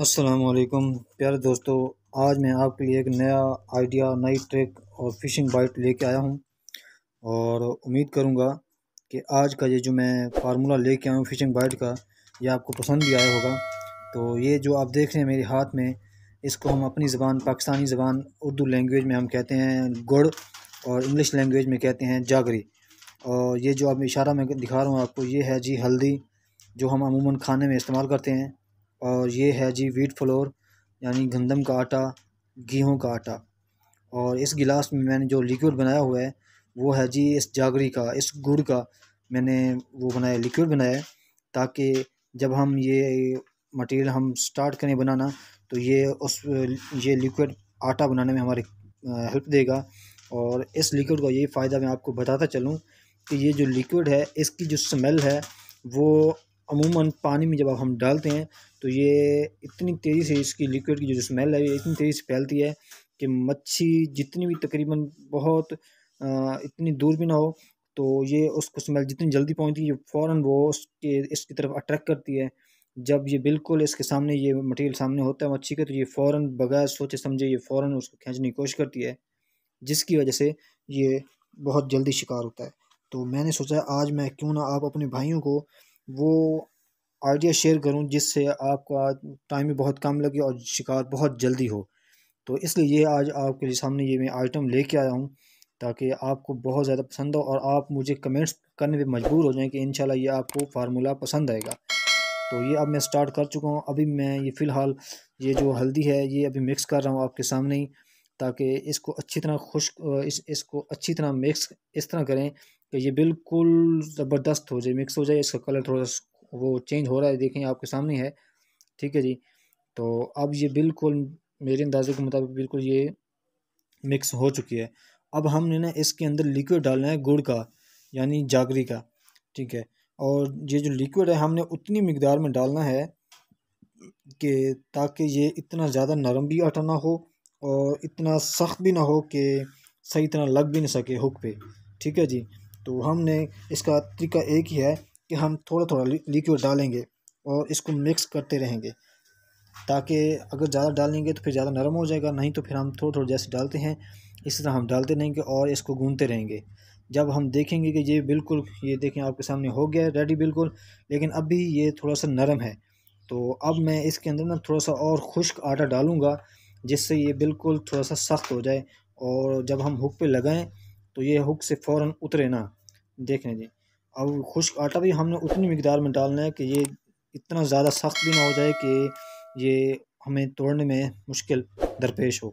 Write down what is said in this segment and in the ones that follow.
असलकम प्यारे दोस्तों आज मैं आपके लिए एक नया आइडिया नई ट्रिक और फिशिंग बाइट लेके आया हूँ और उम्मीद करूँगा कि आज का ये जो मैं फार्मूला लेके आया हूँ फिशिंग बाइट का ये आपको पसंद भी आया होगा तो ये जो आप देख रहे हैं मेरे हाथ में इसको हम अपनी ज़बान पाकिस्तानी ज़बान उर्दू लैंग्वेज में हम कहते हैं गुड़ और इंग्लिश लैंग्वेज में कहते हैं जागरी और ये जो आप इशारा में दिखा रहा हूँ आपको ये है जी हल्दी जो हम अमूमन खाने में इस्तेमाल करते हैं और ये है जी वीट फ्लोर यानी गंदम का आटा गेहूँ का आटा और इस गिलास में मैंने जो लिक्विड बनाया हुआ है वो है जी इस जागरी का इस गुड़ का मैंने वो बनाया लिक्विड बनाया ताकि जब हम ये मटेरियल हम स्टार्ट करें बनाना तो ये उस ये लिक्विड आटा बनाने में हमारी हेल्प देगा और इस लिक्विड का यही फ़ायदा मैं आपको बताता चलूँ कि ये जो लिक्विड है इसकी जो स्मेल है वो अमूमन पानी में जब हम डालते हैं तो ये इतनी तेज़ी से इसकी लिक्विड की जो स्मेल है ये इतनी तेज़ी से फैलती है कि मच्छी जितनी भी तकरीबन बहुत इतनी दूर भी ना हो तो ये उसको स्मेल जितनी जल्दी पहुंचती है फ़ौर वो उसके इसकी तरफ अट्रैक्ट करती है जब ये बिल्कुल इसके सामने ये मटेरियल सामने होता है मच्छी का तो ये फ़ौर बगैर सोचे समझे ये फ़ौर उसको खींचने की कोशिश करती है जिसकी वजह से ये बहुत जल्दी शिकार होता है तो मैंने सोचा आज मैं क्यों ना आप अपने भाइयों को वो आइडिया शेयर करूं जिससे आपका टाइम भी बहुत कम लगे और शिकार बहुत जल्दी हो तो इसलिए ये आज आपके सामने ये मैं आइटम लेके आया हूँ ताकि आपको बहुत ज़्यादा पसंद हो और आप मुझे कमेंट्स करने पे मजबूर हो जाएं कि इन ये आपको फार्मूला पसंद आएगा तो ये अब मैं स्टार्ट कर चुका हूँ अभी मैं ये फ़िलहाल ये जो हल्दी है ये अभी मिक्स कर रहा हूँ आपके सामने ही ताकि इसको अच्छी तरह खुश्क इस इसको अच्छी तरह मिक्स इस तरह करें कि ये बिल्कुल ज़बरदस्त हो जाए मिक्स हो जाए इसका कलर थोड़ा वो चेंज हो रहा है देखें आपके सामने है ठीक है जी तो अब ये बिल्कुल मेरे अंदाजे के मुताबिक बिल्कुल ये मिक्स हो चुकी है अब हमने ना इसके अंदर लिक्विड डालना है गुड़ का यानी जागरी का ठीक है और ये जो लिक्विड है हमने उतनी मकदार में डालना है कि ताकि ये इतना ज़्यादा नरम भी आटा ना हो और इतना सख्त भी ना हो कि सही तरह लग भी ना सके हुक पे ठीक है जी तो हमने इसका तरीका एक ही है कि हम थोड़ा थोड़ा लिक्विड डालेंगे और इसको मिक्स करते रहेंगे ताकि अगर ज़्यादा डालेंगे तो फिर ज़्यादा नरम हो जाएगा नहीं तो फिर हम थोड़ा थोड़ा जैसे डालते हैं इसी तरह हम डालते रहेंगे और इसको गूंदते रहेंगे जब हम देखेंगे कि ये बिल्कुल ये देखें आपके सामने हो गया रेडी बिल्कुल लेकिन अभी ये थोड़ा सा नरम है तो अब मैं इसके अंदर ना थोड़ा सा और खुश्क आटा डालूँगा जिससे ये बिल्कुल थोड़ा सा सख्त हो जाए और जब हम हुक पे लगाएं तो ये हुक से फ़ौर उतरे ना देख लें जी और खुश्क आटा भी हमने उतनी मकदार में डालना है कि ये इतना ज़्यादा सख्त भी ना हो जाए कि ये हमें तोड़ने में मुश्किल दरपेश हो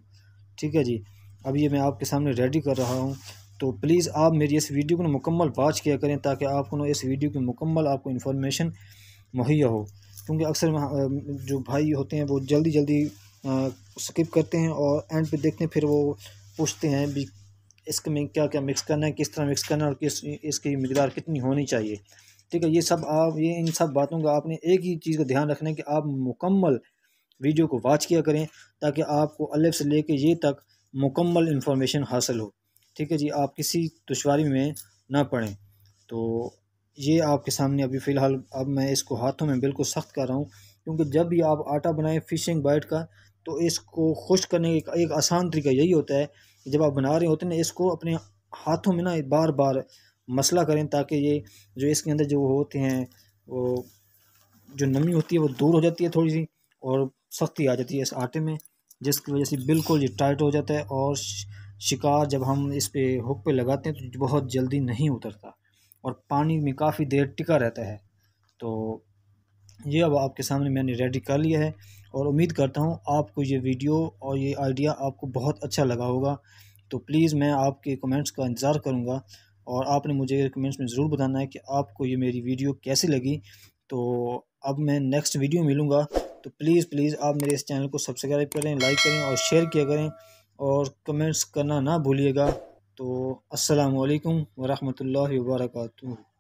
ठीक है जी अब ये मैं आपके सामने रेडी कर रहा हूँ तो प्लीज़ आप मेरी इस वीडियो को मुकम्मल वाच किया करें ताकि आपको ना इस वीडियो की मुकम्मल आपको इन्फॉर्मेशन मुहैया हो क्योंकि अक्सर जो भाई होते हैं वो जल्दी जल्दी स्किप करते हैं और एंड पे देखते हैं फिर वो पूछते हैं भी इसमें क्या क्या मिक्स करना है किस तरह मिक्स करना है और किस इसकी मकदार कितनी होनी चाहिए ठीक है ये सब आप ये इन सब बातों का आपने एक ही चीज़ का ध्यान रखना है कि आप मुकम्मल वीडियो को वॉच किया करें ताकि आपको अलग से लेके ये तक मुकम्मल इन्फॉर्मेशन हासिल हो ठीक है जी आप किसी दुशारी में ना पढ़ें तो ये आपके सामने अभी फ़िलहाल अब मैं इसको हाथों में बिल्कुल सख्त कर रहा हूँ क्योंकि जब भी आप आटा बनाएं फिशिंग बाइट का तो इसको खुश करने का एक आसान तरीका यही होता है कि जब आप बना रहे होते हैं ना इसको अपने हाथों में ना बार बार मसला करें ताकि ये जो इसके अंदर जो होते हैं वो जो नमी होती है वो दूर हो जाती है थोड़ी सी और सख्ती आ जाती है इस आटे में जिसकी वजह से बिल्कुल ये टाइट हो जाता है और शिकार जब हम इस पर हुक पे लगाते हैं तो बहुत जल्दी नहीं उतरता और पानी में काफ़ी देर टिका रहता है तो ये अब आपके सामने मैंने रेडी कर लिया है और उम्मीद करता हूँ आपको ये वीडियो और ये आइडिया आपको बहुत अच्छा लगा होगा तो प्लीज़ मैं आपके कमेंट्स का इंतज़ार करूँगा और आपने मुझे कमेंट्स में ज़रूर बताना है कि आपको ये मेरी वीडियो कैसी लगी तो अब मैं नेक्स्ट वीडियो मिलूँगा तो प्लीज़ प्लीज़ आप मेरे इस चैनल को सब्सक्राइब करें लाइक करें और शेयर किया करें और कमेंट्स करना ना भूलिएगा तो असलकम वरहमल वर्का